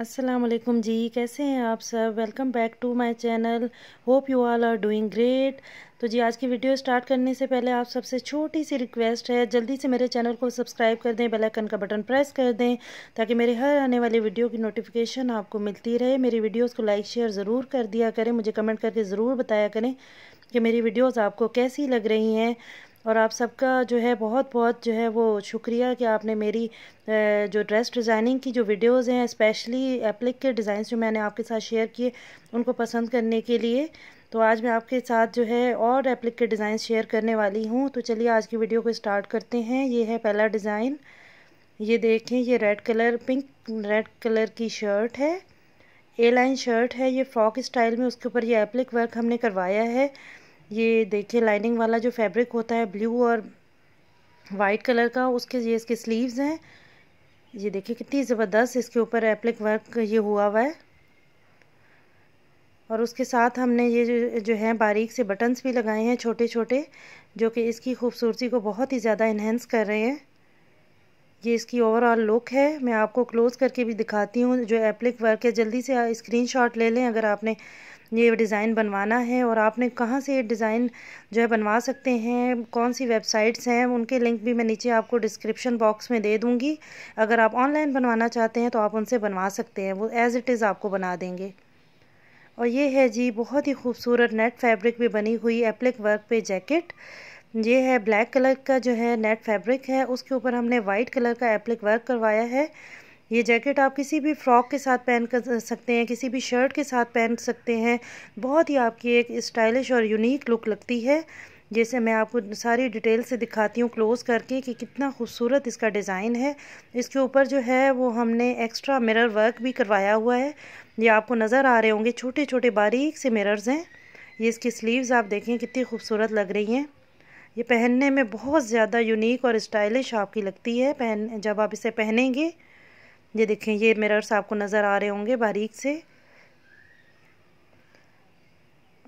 असलम जी कैसे हैं आप सब welcome back to my channel hope you all are doing great तो जी आज की वीडियो स्टार्ट करने से पहले आप सबसे छोटी सी रिक्वेस्ट है जल्दी से मेरे चैनल को सब्सक्राइब कर दें बेल आइकन का बटन प्रेस कर दें ताकि मेरे हर आने वाली वीडियो की नोटिफिकेशन आपको मिलती रहे मेरी वीडियोज़ को लाइक शेयर ज़रूर कर दिया करें मुझे कमेंट करके ज़रूर बताया करें कि मेरी वीडियोज़ आपको कैसी लग रही हैं और आप सबका जो है बहुत बहुत जो है वो शुक्रिया कि आपने मेरी जो ड्रेस डिज़ाइनिंग की जो वीडियोस हैं स्पेशली एप्लिक के डिज़ाइन जो मैंने आपके साथ शेयर किए उनको पसंद करने के लिए तो आज मैं आपके साथ जो है और एप्लिक के डिज़ाइन शेयर करने वाली हूँ तो चलिए आज की वीडियो को स्टार्ट करते हैं ये है पहला डिज़ाइन ये देखें ये red colour pink red colour की शर्ट है ए लाइन शर्ट है ये फ्रॉक स्टाइल में उसके ऊपर ये एप्लिक वर्क हमने करवाया है ये देखिए लाइनिंग वाला जो फैब्रिक होता है ब्लू और वाइट कलर का उसके ये इसके स्लीव्स हैं ये देखिए कितनी ज़बरदस्त इसके ऊपर एप्लिक वर्क ये हुआ हुआ है और उसके साथ हमने ये जो, जो है बारीक से बटन्स भी लगाए हैं छोटे छोटे जो कि इसकी खूबसूरती को बहुत ही ज़्यादा इन्हेंस कर रहे हैं ये इसकी ओवरऑल लुक है मैं आपको क्लोज़ करके भी दिखाती हूँ जो एप्लिक वर्क है जल्दी से स्क्रीनशॉट ले लें अगर आपने ये डिज़ाइन बनवाना है और आपने कहाँ से ये डिज़ाइन जो है बनवा सकते हैं कौन सी वेबसाइट्स हैं उनके लिंक भी मैं नीचे आपको डिस्क्रिप्शन बॉक्स में दे दूँगी अगर आप ऑनलाइन बनवाना चाहते हैं तो आप उनसे बनवा सकते हैं वो एज़ इट इज़ आपको बना देंगे और ये है जी बहुत ही खूबसूरत नेट फैब्रिक भी बनी हुई एप्लिक वर्क पे जैकेट ये है ब्लैक कलर का जो है नेट फैब्रिक है उसके ऊपर हमने वाइट कलर का एप्लिक वर्क करवाया है ये जैकेट आप किसी भी फ्रॉक के साथ पहन कर सकते हैं किसी भी शर्ट के साथ पहन सकते हैं बहुत ही आपकी एक स्टाइलिश और यूनिक लुक लगती है जैसे मैं आपको सारी डिटेल से दिखाती हूँ क्लोज़ करके कि कितना खूबसूरत इसका डिज़ाइन है इसके ऊपर जो है वो हमने एक्स्ट्रा मिरर वर्क भी करवाया हुआ है ये आपको नज़र आ रहे होंगे छोटे छोटे बारीक से मिरर्स हैं ये इसकी स्लीव्स आप देखें कितनी खूबसूरत लग रही हैं ये पहनने में बहुत ज़्यादा यूनिक और स्टाइलिश आपकी लगती है पहन जब आप इसे पहनेंगे ये देखें ये मिरर्स आपको नज़र आ रहे होंगे बारीक से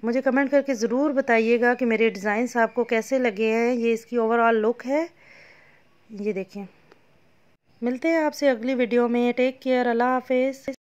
मुझे कमेंट करके ज़रूर बताइएगा कि मेरे डिज़ाइंस आपको कैसे लगे हैं ये इसकी ओवरऑल लुक है ये देखें मिलते हैं आपसे अगली वीडियो में टेक केयर अल्लाह हाफिज़